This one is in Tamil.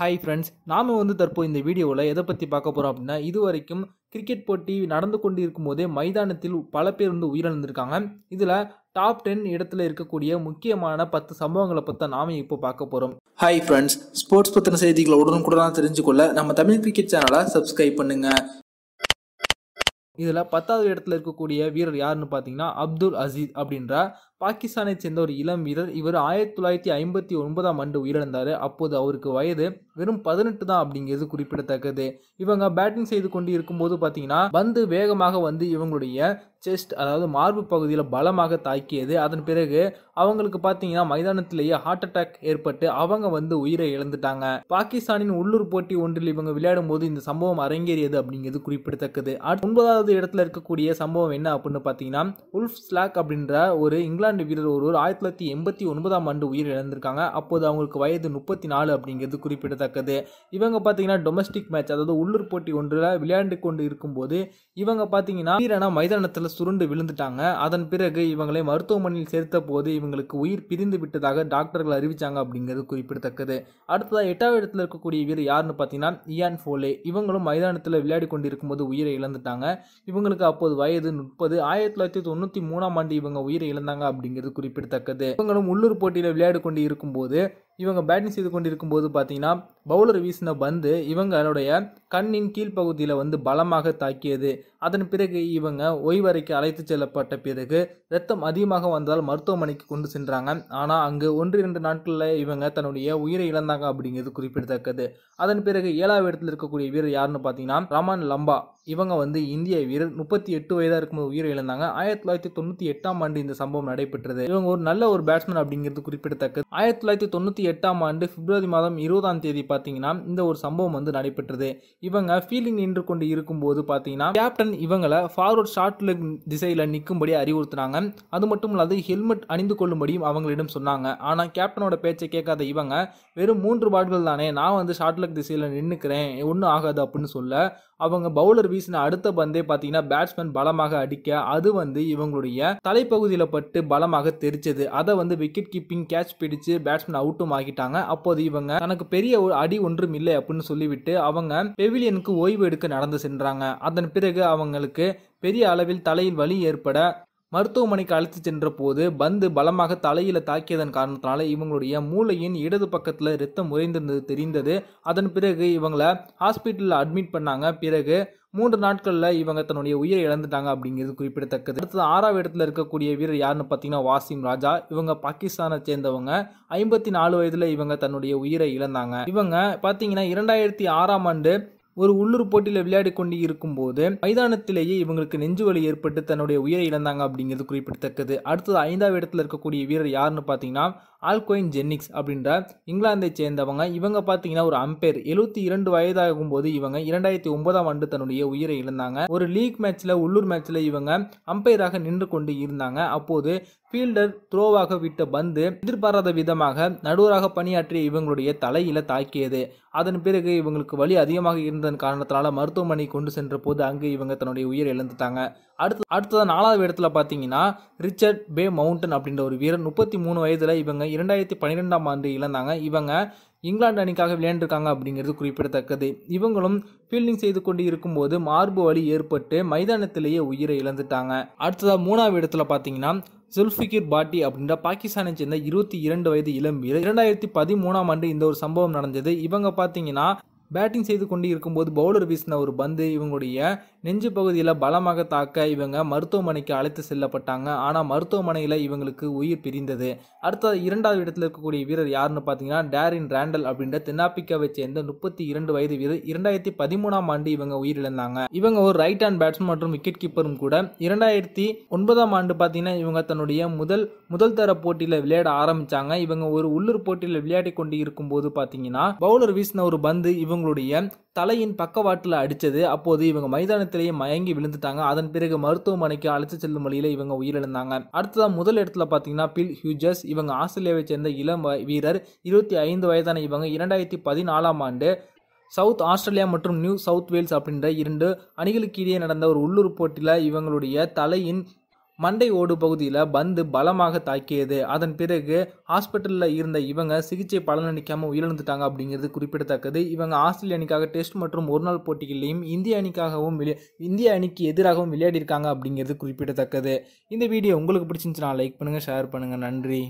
ஹாய் ஃப்ரெண்ட்ஸ் நாம் வந்து தற்போது இந்த வீடியோவில் எதை பற்றி பார்க்க போகிறோம் அப்படின்னா இது வரைக்கும் கிரிக்கெட் போட்டி நடந்து கொண்டு இருக்கும் போதே மைதானத்தில் பல பேர் வந்து உயிரிழந்திருக்காங்க இதில் டாப் டென் இடத்துல இருக்கக்கூடிய முக்கியமான பத்து சம்பவங்களை பற்றி நாம் இப்போ பார்க்க போகிறோம் ஹாய் ஃப்ரெண்ட்ஸ் ஸ்போர்ட்ஸ் பற்றின செய்திகளை உடனுக்குடனாக தெரிஞ்சுக்கொள்ள நம்ம தமிழ் கிரிக்கெட் சேனலை சப்ஸ்கிரைப் பண்ணுங்கள் இதில் பத்தாவது இடத்துல இருக்கக்கூடிய வீரர் யாருன்னு பார்த்தீங்கன்னா அப்துல் அசீஸ் அப்படின்ற பாகிஸ்தானை சேர்ந்த ஒரு இளம் வீரர் இவர் ஆயிரத்தி தொள்ளாயிரத்தி ஐம்பத்தி ஒன்பதாம் ஆண்டு உயிரிழந்தார் அப்போது அவருக்கு வயது வெறும் பதினெட்டு தான் அப்படிங்கிறது குறிப்பிடத்தக்கது இவங்க பேட்டிங் செய்து கொண்டு இருக்கும்போது பார்த்தீங்கன்னா பந்து வேகமாக வந்து இவங்களுடைய செஸ்ட் அதாவது மார்பு பகுதியில் பலமாக தாக்கியது அதன் பிறகு அவங்களுக்கு பார்த்தீங்கன்னா மைதானத்திலேயே ஹார்ட் அட்டாக் ஏற்பட்டு அவங்க வந்து உயிரை இழந்துட்டாங்க பாகிஸ்தானின் உள்ளூர் போட்டி ஒன்றில் இவங்க விளையாடும் போது இந்த சம்பவம் அரங்கேறியது அப்படிங்கிறது குறிப்பிடத்தக்கது ஒன்பதாவது இடத்துல இருக்கக்கூடிய சம்பவம் என்ன அப்படின்னு பார்த்தீங்கன்னா உல்ஃப் ஸ்லாக் அப்படின்ற ஒரு இங்கிலாந்து வீரர் ஒருவர் ஆயிரத்தி தொள்ளாயிரத்தி எண்பத்தி ஒன்பதாம் ஆண்டு உயிர் இழந்திருக்காங்க அப்போது அவங்களுக்கு வயது முப்பத்தி நாலு அப்படிங்கிறது குறிப்பிடத்தக்கது இவங்க பார்த்தீங்கன்னா டொமஸ்டிக் மேட்ச் அதாவது உள்ளூர் போட்டி ஒன்றில் விளையாண்டு கொண்டு இருக்கும்போது இவங்க பார்த்தீங்கன்னா வீரனா மைதானத்தில் சுருண்டு விழுந்துட்டாங்க அதன் பிறகு இவங்களை மருத்துவமனையில் சேர்த்த போது இவங்க இவங்களுக்கு உயிர் பிரிந்து விட்டதாக டாக்டர்கள் அறிவித்தாங்க அப்படிங்கிறது குறிப்பிடத்தக்கது அடுத்ததாக எட்டாவது இடத்துல இருக்கக்கூடிய வீரர் யாருன்னு பார்த்தீங்கன்னா இயான் ஃபோலே இவங்களும் மைதானத்தில் விளையாடி கொண்டிருக்கும் போது உயிரை இழந்துட்டாங்க இவங்களுக்கு அப்போது வயது முப்பது ஆயிரத்தி தொள்ளாயிரத்தி தொண்ணூற்றி மூணாம் ஆண்டு இவங்க உயிரை இழந்தாங்க அப்படிங்கிறது குறிப்பிடத்தக்கது இவங்களும் உள்ளூர் போட்டியில் விளையாடி கொண்டு இருக்கும்போது இவங்க பேட்டிங் செய்து கொண்டிருக்கும் போது பார்த்தீங்கன்னா பவுலர் வீசின பந்து இவங்களுடைய கண்ணின் கீழ்ப்பகுதியில் வந்து பலமாக தாக்கியது அதன் பிறகு இவங்க ஓய்வறைக்கு அழைத்து செல்லப்பட்ட பிறகு ரத்தம் அதிகமாக வந்தால் மருத்துவமனைக்கு கொண்டு சென்றாங்க ஆனால் அங்கு ஒன்று இரண்டு நாட்களில் இவங்க தன்னுடைய உயிரை இழந்தாங்க அப்படிங்கிறது குறிப்பிடத்தக்கது அதன் பிறகு ஏழாவது இடத்தில் இருக்கக்கூடிய வீரர் யாருன்னு பார்த்தீங்கன்னா ரமான் லம்பா இவங்க வந்து இந்திய வீரர் முப்பத்தி எட்டு வயதாக இருக்கும்போது உயிரை இழந்தாங்க ஆயிரத்தி தொள்ளாயிரத்தி தொண்ணூற்றி எட்டாம் ஆண்டு இந்த சம்பவம் நடைபெற்றது இவங்க ஒரு நல்ல ஒரு பேட்ஸ்மேன் அப்படிங்கிறது குறிப்பிடத்தக்கது ஆயிரத்தி தொள்ளாயிரத்தி தொண்ணூற்றி எட்டாம் ஆண்டு பிப்ரவரி மாதம் இருபதாம் தேதி பார்த்தீங்கன்னா இந்த ஒரு சம்பவம் வந்து நடைபெற்றது இவங்க ஃபீல்டிங் நின்று கொண்டு இருக்கும்போது பார்த்தீங்கன்னா கேப்டன் கேப்டன் இவங்களை ஃபார்வர்ட் ஷார்ட் லெக் திசையில் நிற்கும்படி அறிவுறுத்தினாங்க அது மட்டும் இல்லாது ஹெல்மெட் அணிந்து கொள்ளும்படியும் அவங்களிடம் சொன்னாங்க ஆனால் கேப்டனோட பேச்சை கேட்காத இவங்க வெறும் மூன்று பாட்கள் தானே நான் வந்து ஷார்ட் லெக் திசையில் நின்றுக்கிறேன் ஒன்றும் ஆகாது அப்படின்னு சொல்ல அவங்க பவுலர் வீசின அடுத்த பந்தே பார்த்தீங்கன்னா பேட்ஸ்மேன் பலமாக அடிக்க அது வந்து இவங்களுடைய தலைப்பகுதியில் பட்டு பலமாக தெரிச்சது அதை வந்து விக்கெட் கீப்பிங் கேட்ச் பிடிச்சு பேட்ஸ்மேன் அவுட்டும் ஆகிட்டாங்க அப்போது இவங்க தனக்கு பெரிய அடி ஒன்றும் இல்லை அப்படின்னு சொல்லிவிட்டு அவங்க பெவிலியனுக்கு ஓய்வு எடுக்க நடந்து சென்றாங்க அதன் பிறகு அவங்க அவங்களுக்கு பெரிய அளவில் தலையில் வலி ஏற்பட மருத்துவமனைக்கு அழைத்து சென்ற போது பந்து பலமாக தலையில தாக்கியதன் காரணத்தினால இவங்களுடைய மூளையின் இடது பக்கத்தில் ரத்தம் உறைந்திருந்தது தெரிந்தது அதன் பிறகு இவங்களை ஹாஸ்பிட்டலில் அட்மிட் பண்ணாங்க பிறகு மூன்று நாட்களில் இவங்க தன்னுடைய உயிரை இழந்துட்டாங்க அப்படிங்கிறது குறிப்பிடத்தக்கது அடுத்தது ஆறாவது இடத்துல இருக்கக்கூடிய வீரர் யாருன்னு பார்த்தீங்கன்னா வாசிம் ராஜா இவங்க பாகிஸ்தானை சேர்ந்தவங்க ஐம்பத்தி நாலு வயதில் இவங்க தன்னுடைய உயிரை இழந்தாங்க இவங்க பார்த்தீங்கன்னா இரண்டாயிரத்தி ஆறாம் ஆண்டு ஒரு உள்ளூர் போட்டியில் விளையாடி கொண்டு இருக்கும்போது மைதானத்திலேயே இவங்களுக்கு நெஞ்சு வலி ஏற்பட்டு தன்னுடைய உயிரை இழந்தாங்க அப்படிங்கிறது குறிப்பிடத்தக்கது அடுத்தது ஐந்தாவது இடத்துல இருக்கக்கூடிய வீரர் யாருன்னு பார்த்தீங்கன்னா ஆல்கோயின் ஜென்னிக்ஸ் அப்படின்ற இங்கிலாந்தை சேர்ந்தவங்க இவங்க பார்த்தீங்கன்னா ஒரு அம்பேர் எழுபத்தி இரண்டு வயதாகும் போது இவங்க இரண்டாயிரத்தி ஒன்பதாம் ஆண்டு தன்னுடைய உயிரை இழந்தாங்க ஒரு லீக் மேட்ச்சில் உள்ளூர் மேட்ச்சில் இவங்க அம்பையராக நின்று கொண்டு இருந்தாங்க அப்போது ஃபீல்டர் த்ரோவாக விட்ட பந்து எதிர்பாராத விதமாக நடுவராக பணியாற்றிய இவங்களுடைய தலையில தாக்கியது அதன் பிறகு இவங்களுக்கு வலி அதிகமாக இருந்ததன் காரணத்தினால மருத்துவமனை கொண்டு சென்ற போது அங்கு இவங்க தன்னுடைய உயிர் இழந்துட்டாங்க அடுத்து அடுத்ததான் நாலாவது இடத்துல பார்த்தீங்கன்னா ரிச்சர்ட் பே மவுண்டன் அப்படின்ற ஒரு வீரர் முப்பத்தி மூணு வயதில் இவங்க இரண்டாயிரத்தி பன்னிரெண்டாம் ஆண்டு இழந்தாங்க இவங்க இங்கிலாந்து அணிக்காக விளையாண்டுருக்காங்க அப்படிங்கிறது குறிப்பிடத்தக்கது இவங்களும் ஃபீல்டிங் செய்து கொண்டு இருக்கும்போது மார்பு வலி ஏற்பட்டு மைதானத்திலேயே உயிரை இழந்துட்டாங்க அடுத்ததாக மூணாவது இடத்துல பார்த்தீங்கன்னா ஜுல்ஃபிகிர் பாட்டி அப்படின்ற பாகிஸ்தானை சேர்ந்த இருபத்தி இரண்டு வயது இளம் வீரர் இரண்டாயிரத்தி பதிமூணாம் ஆண்டு இந்த ஒரு சம்பவம் நடந்தது இவங்க பார்த்தீங்கன்னா பேட்டிங் செய்து கொண்டு இருக்கும்போது பவுலர் வீசின ஒரு பந்து இவங்களுடைய நெஞ்சு பகுதியில் பலமாக தாக்க இவங்க மருத்துவமனைக்கு அழைத்து செல்லப்பட்டாங்க ஆனால் மருத்துவமனையில் இவங்களுக்கு உயிர் பிரிந்தது அடுத்த இரண்டாவது இடத்தில் இருக்கக்கூடிய வீரர் யாருன்னு பார்த்தீங்கன்னா டேரின் ரேண்டல் அப்படின்ற தென்னாப்பிரிக்காவை சேர்ந்த முப்பத்தி இரண்டு வயது வீரர் இரண்டாயிரத்தி பதிமூணாம் ஆண்டு இவங்க உயிரிழந்தாங்க இவங்க ஒரு ரைட் ஹேண்ட் பேட்ஸ்மேன் மற்றும் விக்கெட் கீப்பரும் கூட இரண்டாயிரத்தி ஒன்பதாம் ஆண்டு பார்த்தீங்கன்னா இவங்க தன்னுடைய முதல் முதல் தர போட்டியில் விளையாட ஆரம்பித்தாங்க இவங்க ஒரு உள்ளூர் போட்டியில் விளையாடி கொண்டு போது பார்த்தீங்கன்னா பவுலர் வீசின ஒரு பந்து இவங்களுடைய தலையின் பக்கவாட்டில் அடித்தது அப்போது இவங்க மைதானத்தில் இடத்திலேயே மயங்கி விழுந்துட்டாங்க அதன் பிறகு மருத்துவமனைக்கு அழைத்து செல்லும் வழியில் இவங்க உயிரிழந்தாங்க அடுத்ததான் முதல் இடத்துல பார்த்தீங்கன்னா பில் ஹியூஜஸ் இவங்க ஆஸ்திரேலியாவை சேர்ந்த இளம் வீரர் இருபத்தி ஐந்து வயதான இவங்க இரண்டாயிரத்தி பதினாலாம் ஆண்டு சவுத் ஆஸ்திரேலியா மற்றும் நியூ சவுத் வேல்ஸ் அப்படின்ற இரண்டு அணிகளுக்கு இடையே நடந்த ஒரு உள்ளூர் போட்டியில் இவங்களுடைய தலையின் மண்டை ஓடு பகுதியில் பந்து பலமாக தாக்கியது அதன் பிறகு ஹாஸ்பிட்டலில் இருந்த இவங்க சிகிச்சை பலனளிக்காமல் உயிரிழந்துட்டாங்க அப்படிங்கிறது குறிப்பிடத்தக்கது இவங்க ஆஸ்திரேலிய அணிக்காக டெஸ்ட் மற்றும் ஒருநாள் போட்டிகளிலையும் இந்திய அணிக்காகவும் விளையா இந்திய அணிக்கு எதிராகவும் விளையாடிருக்காங்க அப்படிங்கிறது குறிப்பிடத்தக்கது இந்த வீடியோ உங்களுக்கு பிடிச்சிருந்துச்சுன்னா லைக் பண்ணுங்கள் ஷேர் பண்ணுங்கள் நன்றி